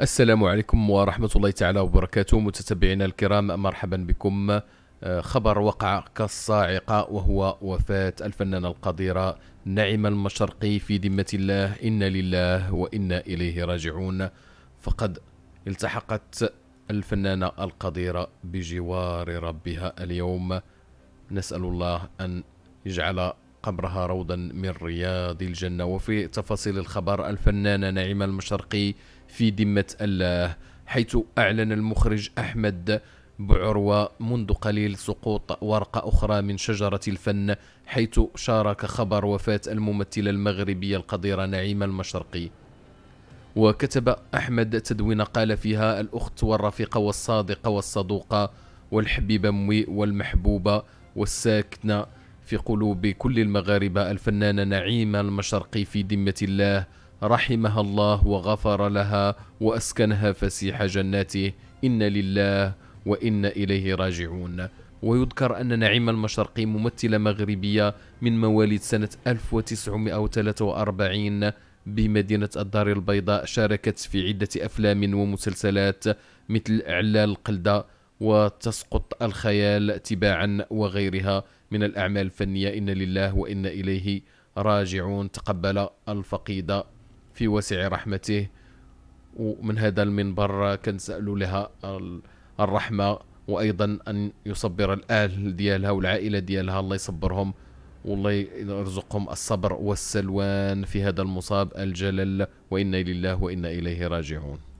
السلام عليكم ورحمة الله تعالى وبركاته متتبعينا الكرام مرحبا بكم آه، خبر وقع كالصاعقة وهو وفاة الفنانة القديرة نعيم المشرقي في ذمة الله إنا لله وإنا إليه راجعون فقد التحقت الفنانة القديرة بجوار ربها اليوم نسأل الله أن يجعل قبرها روضا من رياض الجنة وفي تفاصيل الخبر الفنانة نعيمة المشرقي في ذمة الله حيث أعلن المخرج أحمد بعروة منذ قليل سقوط ورقة أخرى من شجرة الفن حيث شارك خبر وفاة الممثلة المغربية القديرة نعيمة المشرقي وكتب أحمد تدوين قال فيها الأخت والرفيقة والصادقة والصدوقة والحبيبة موي والمحبوبة والساكنة في قلوب كل المغاربة الفنانة نعيمة المشرقي في ذمة الله رحمها الله وغفر لها وأسكنها فسيح جناته إن لله وإن إليه راجعون ويذكر أن نعيمة المشرقي ممثلة مغربية من مواليد سنة 1943 بمدينة الدار البيضاء شاركت في عدة أفلام ومسلسلات مثل إعلال القلدة وتسقط الخيال تباعا وغيرها من الأعمال الفنية إن لله وإن إليه راجعون تقبل الفقيدة في وسع رحمته ومن هذا المنبر كنسألوا لها الرحمة وأيضا أن يصبر الأهل ديالها والعائلة ديالها الله يصبرهم والله يرزقهم الصبر والسلوان في هذا المصاب الجلل وإنا لله وإنا إليه راجعون